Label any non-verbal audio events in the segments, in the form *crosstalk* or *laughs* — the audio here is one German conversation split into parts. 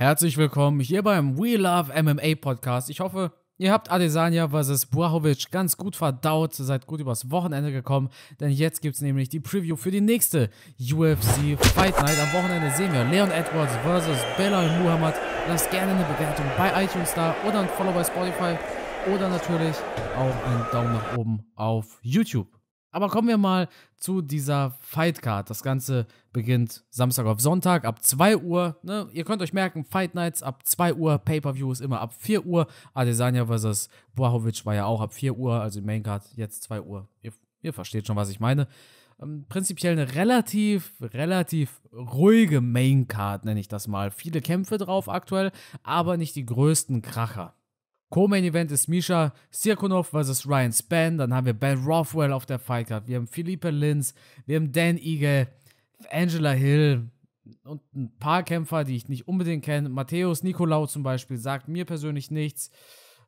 Herzlich willkommen hier beim We Love MMA Podcast. Ich hoffe, ihr habt Adesanya vs. Błachowicz ganz gut verdaut, seid gut übers Wochenende gekommen, denn jetzt gibt es nämlich die Preview für die nächste UFC Fight Night. Am Wochenende sehen wir Leon Edwards vs. Belal Muhammad. Lasst gerne eine Bewertung bei iTunes da oder ein Follow bei Spotify oder natürlich auch einen Daumen nach oben auf YouTube. Aber kommen wir mal zu dieser Fight Card. Das Ganze beginnt Samstag auf Sonntag ab 2 Uhr. Ne? Ihr könnt euch merken, Fight Nights ab 2 Uhr, Pay-Per-View ist immer ab 4 Uhr. Adesanya vs. Bohovic war ja auch ab 4 Uhr, also die Main Card jetzt 2 Uhr. Ihr, ihr versteht schon, was ich meine. Ähm, prinzipiell eine relativ, relativ ruhige Main Card, nenne ich das mal. Viele Kämpfe drauf aktuell, aber nicht die größten Kracher. Co-Main-Event ist Misha Sirkunov vs. Ryan Spann. Dann haben wir Ben Rothwell auf der Fightcard. Wir haben Philippe Linz. Wir haben Dan Eagle, Angela Hill und ein paar Kämpfer, die ich nicht unbedingt kenne. Matthäus Nicolau zum Beispiel sagt mir persönlich nichts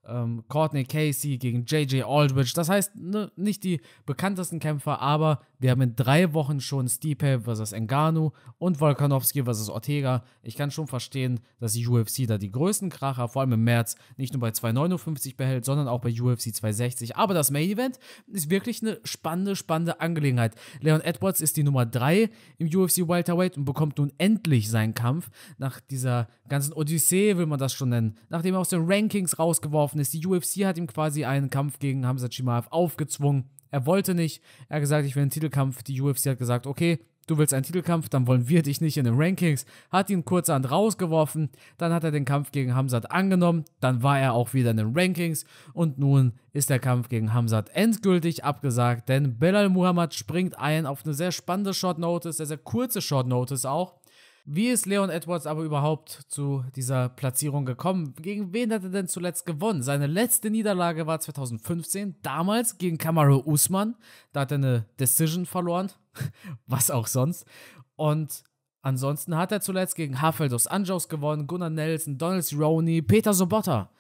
ähm, Courtney Casey gegen JJ Aldridge. Das heißt, ne, nicht die bekanntesten Kämpfer, aber wir haben in drei Wochen schon Stipe vs. Engano und Volkanovski vs. Ortega. Ich kann schon verstehen, dass die UFC da die größten Kracher, vor allem im März, nicht nur bei 259 behält, sondern auch bei UFC 260. Aber das Main Event ist wirklich eine spannende, spannende Angelegenheit. Leon Edwards ist die Nummer 3 im UFC Welterweight und bekommt nun endlich seinen Kampf. Nach dieser ganzen Odyssee, will man das schon nennen, nachdem er aus den Rankings rausgeworfen gelaufen ist. Die UFC hat ihm quasi einen Kampf gegen Hamza Chimaev aufgezwungen. Er wollte nicht. Er hat gesagt, ich will einen Titelkampf. Die UFC hat gesagt, okay, du willst einen Titelkampf, dann wollen wir dich nicht in den Rankings. Hat ihn kurzerhand rausgeworfen. Dann hat er den Kampf gegen Hamzat angenommen. Dann war er auch wieder in den Rankings. Und nun ist der Kampf gegen Hamzat endgültig abgesagt, denn Belal Muhammad springt ein auf eine sehr spannende Short Notice, sehr, sehr kurze Short Notice auch. Wie ist Leon Edwards aber überhaupt zu dieser Platzierung gekommen? Gegen wen hat er denn zuletzt gewonnen? Seine letzte Niederlage war 2015, damals gegen Kamaru Usman. Da hat er eine Decision verloren, *laughs* was auch sonst. Und ansonsten hat er zuletzt gegen Rafael dos Anjos gewonnen, Gunnar Nelson, Donald Cerrone, Peter Sobotta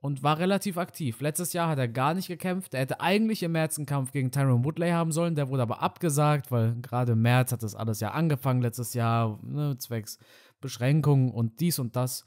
und war relativ aktiv. Letztes Jahr hat er gar nicht gekämpft. Er hätte eigentlich im März einen Kampf gegen Tyrone Woodley haben sollen. Der wurde aber abgesagt, weil gerade im März hat das alles ja angefangen letztes Jahr, ne, zwecks Beschränkungen und dies und das.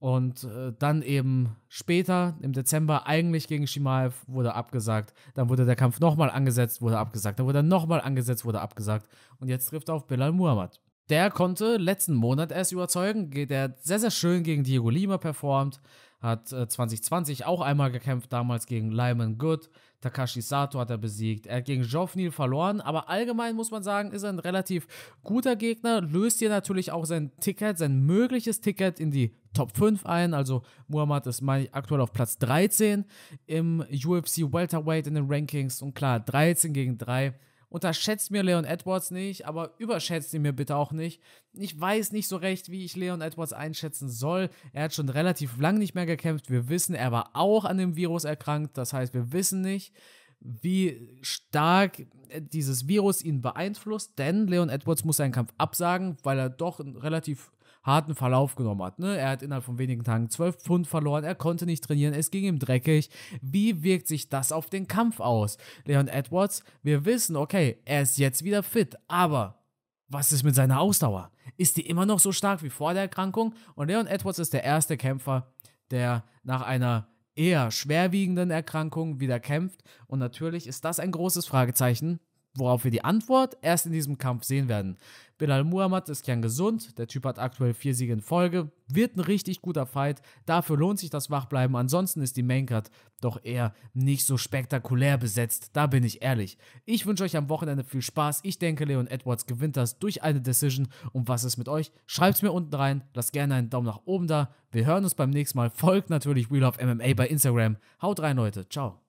Und äh, dann eben später, im Dezember, eigentlich gegen Shimaev, wurde abgesagt. Dann wurde der Kampf nochmal angesetzt, wurde abgesagt. Dann wurde er nochmal angesetzt, wurde abgesagt. Und jetzt trifft er auf Bilal Muhammad der konnte letzten Monat erst überzeugen. Der hat sehr, sehr schön gegen Diego Lima performt. Hat 2020 äh, auch einmal gekämpft, damals gegen Lyman Good. Takashi Sato hat er besiegt. Er hat gegen Joffnil verloren, aber allgemein muss man sagen, ist er ein relativ guter Gegner. Löst hier natürlich auch sein Ticket, sein mögliches Ticket in die Top 5 ein. Also Muhammad ist mein, aktuell auf Platz 13 im UFC Welterweight in den Rankings. Und klar, 13 gegen 3 Unterschätzt mir Leon Edwards nicht, aber überschätzt ihn mir bitte auch nicht. Ich weiß nicht so recht, wie ich Leon Edwards einschätzen soll. Er hat schon relativ lang nicht mehr gekämpft. Wir wissen, er war auch an dem Virus erkrankt. Das heißt, wir wissen nicht, wie stark dieses Virus ihn beeinflusst, denn Leon Edwards muss seinen Kampf absagen, weil er doch relativ harten Verlauf genommen hat. Ne? Er hat innerhalb von wenigen Tagen 12 Pfund verloren, er konnte nicht trainieren, es ging ihm dreckig. Wie wirkt sich das auf den Kampf aus? Leon Edwards, wir wissen, okay, er ist jetzt wieder fit, aber was ist mit seiner Ausdauer? Ist die immer noch so stark wie vor der Erkrankung? Und Leon Edwards ist der erste Kämpfer, der nach einer eher schwerwiegenden Erkrankung wieder kämpft. Und natürlich ist das ein großes Fragezeichen, worauf wir die Antwort erst in diesem Kampf sehen werden. Bilal Muhammad ist gern gesund, der Typ hat aktuell vier Siege in Folge, wird ein richtig guter Fight, dafür lohnt sich das Wachbleiben, ansonsten ist die Maincard doch eher nicht so spektakulär besetzt, da bin ich ehrlich. Ich wünsche euch am Wochenende viel Spaß, ich denke Leon Edwards gewinnt das durch eine Decision und was ist mit euch? Schreibt es mir unten rein, lasst gerne einen Daumen nach oben da, wir hören uns beim nächsten Mal, folgt natürlich Wheel of MMA bei Instagram, haut rein Leute, ciao.